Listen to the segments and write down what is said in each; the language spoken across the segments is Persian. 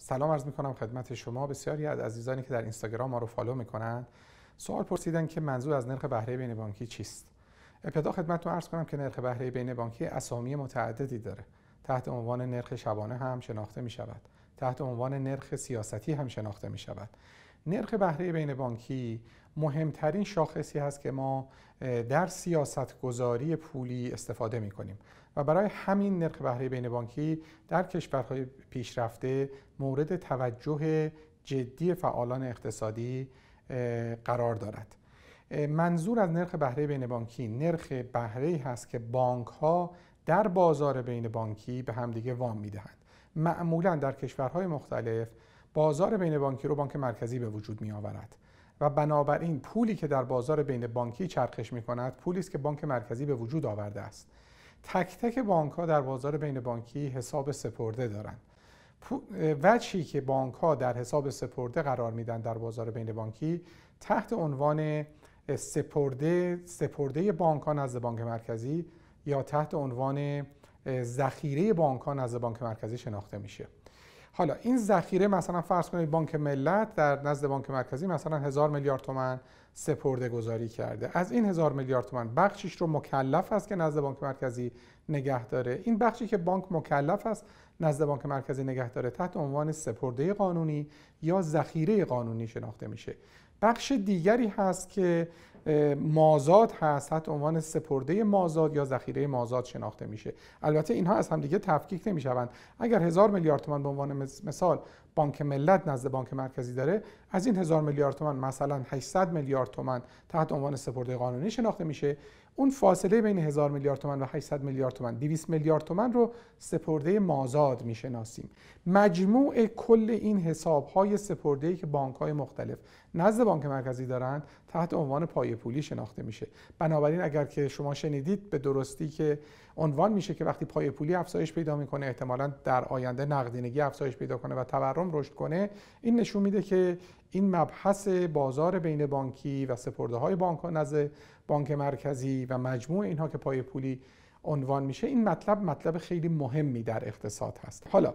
سلام عرض میکنم خدمت شما بسیاری از عزیزانی که در اینستاگرام ما رو فالو میکنن سوال پرسیدن که منظور از نرخ بهره بین بانکی چیست ابتدا خدمتتون عرض کنم که نرخ بهره بین بانکی اسامی متعددی داره تحت عنوان نرخ شبانه هم شناخته می شود تحت عنوان نرخ سیاستی هم شناخته می شود نرخ بهره بین بانکی مهمترین شاخصی هست که ما در سیاست گذاری پولی استفاده می کنیم و برای همین نرخ بهره بین بانکی در کشورهای پیشرفته مورد توجه جدی فعالان اقتصادی قرار دارد منظور از نرخ بهره بین بانکی نرخ بهره هست که بانک ها در بازار بین بانکی به همدیگه وام میدهند معمولا در کشورهای مختلف بازار بین بانکی رو بانک مرکزی به وجود می آورد و بنابراین پولی که در بازار بین بانکی چرخش می کند پولی است که بانک مرکزی به وجود آورده است تک تک بانک ها در بازار بین بانکی حساب سپرده دارند وچی که بانک ها در حساب سپرده قرار میدن در بازار بین بانکی تحت عنوان سپرده سپرده بانک ها نزد بانک مرکزی یا تحت عنوان ذخیره بانک ها نزد بانک مرکزی شناخته میشه حالا این ذخیره مثلا فرض کنید بانک ملت در نزد بانک مرکزی مثلا هزار میلیارد تومن سپرده گذاری کرده از این هزار میلیارد تومن بخشیش رو مکلف است که نزد بانک مرکزی نگه داره این بخشی که بانک مکلف است نزد بانک مرکزی نگه داره تحت عنوان سپرده قانونی یا ذخیره قانونی شناخته میشه بخش دیگری هست که مازاد هست تحت عنوان سپرده مازاد یا ذخیره مازاد شناخته میشه البته اینها از همدیگه تفکیک نمیشوند اگر هزار میلیارد تومان به عنوان مثال بانک ملت نزد بانک مرکزی داره از این هزار میلیارد تومان مثلا 800 میلیارد تومان تحت عنوان سپرده قانونی شناخته میشه اون فاصله بین هزار میلیارد تومان و 800 میلیارد تومن 200 میلیارد تومان رو سپرده مازاد میشناسیم مجموع کل این حساب های سپرده ای که بانک های مختلف نزد بانک مرکزی دارند تحت عنوان پایه پولی شناخته میشه بنابراین اگر که شما شنیدید به درستی که عنوان میشه که وقتی پای پولی افزایش پیدا میکنه احتمالا در آینده نقدینگی افزایش پیدا کنه و تورم رشد کنه این نشون میده که این مبحث بازار بین بانکی و سپرده های بانک ها نزد بانک مرکزی و مجموع اینها که پای پولی عنوان میشه این مطلب مطلب خیلی مهمی در اقتصاد هست حالا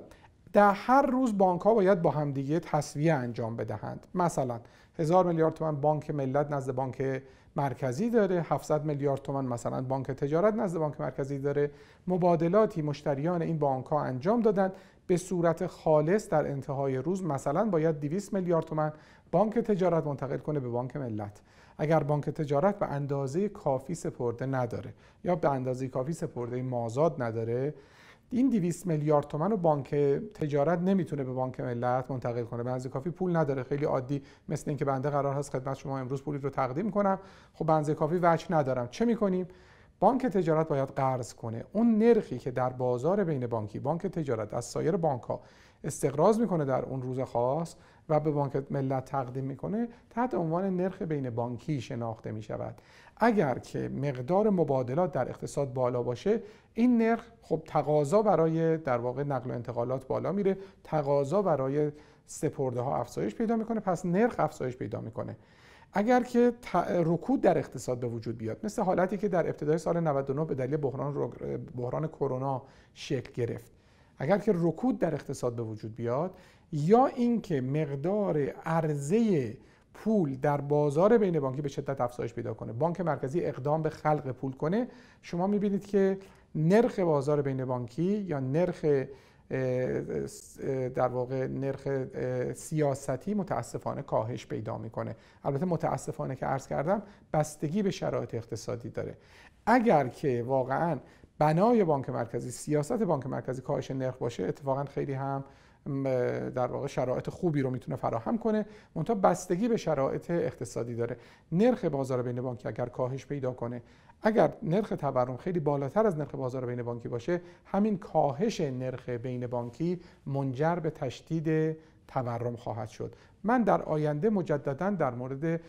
در هر روز بانک ها باید با همدیگه تصویه انجام بدهند مثلا هزار میلیارد تومن بانک ملت نزد بانک مرکزی داره 700 میلیارد تومن مثلا بانک تجارت نزد بانک مرکزی داره مبادلاتی مشتریان این بانک ها انجام دادند به صورت خالص در انتهای روز مثلا باید 200 میلیارد تومن بانک تجارت منتقل کنه به بانک ملت اگر بانک تجارت به اندازه کافی سپرده نداره یا به اندازه کافی سپرده مازاد نداره این 200 میلیارد تومن رو بانک تجارت نمیتونه به بانک ملت منتقل کنه بنز کافی پول نداره خیلی عادی مثل اینکه بنده قرار هست خدمت شما امروز پولی رو تقدیم کنم خب بنز کافی وجه ندارم چه میکنیم بانک تجارت باید قرض کنه اون نرخی که در بازار بین بانکی بانک تجارت از سایر بانک ها استقراض میکنه در اون روز خاص و به بانک ملت تقدیم میکنه تحت عنوان نرخ بین بانکی شناخته میشود. اگر که مقدار مبادلات در اقتصاد بالا باشه این نرخ خب تقاضا برای در واقع نقل و انتقالات بالا میره تقاضا برای سپرده ها افزایش پیدا میکنه پس نرخ افزایش پیدا میکنه اگر که رکود در اقتصاد به وجود بیاد مثل حالتی که در ابتدای سال 99 به دلیل بحران, بحران کرونا شکل گرفت اگر که رکود در اقتصاد به وجود بیاد یا اینکه مقدار عرضه پول در بازار بین بانکی به شدت افزایش پیدا کنه بانک مرکزی اقدام به خلق پول کنه شما میبینید که نرخ بازار بین بانکی یا نرخ در واقع نرخ سیاستی متاسفانه کاهش پیدا میکنه البته متاسفانه که عرض کردم بستگی به شرایط اقتصادی داره اگر که واقعا بنای بانک مرکزی سیاست بانک مرکزی کاهش نرخ باشه اتفاقا خیلی هم در واقع شرایط خوبی رو میتونه فراهم کنه منتها بستگی به شرایط اقتصادی داره نرخ بازار بین بانکی اگر کاهش پیدا کنه اگر نرخ تورم خیلی بالاتر از نرخ بازار بین بانکی باشه همین کاهش نرخ بین بانکی منجر به تشدید تورم خواهد شد من در آینده مجددا در مورد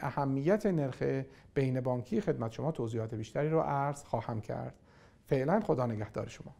اهمیت نرخ بین بانکی خدمت شما توضیحات بیشتری رو عرض خواهم کرد فعلا خدا نگهدار شما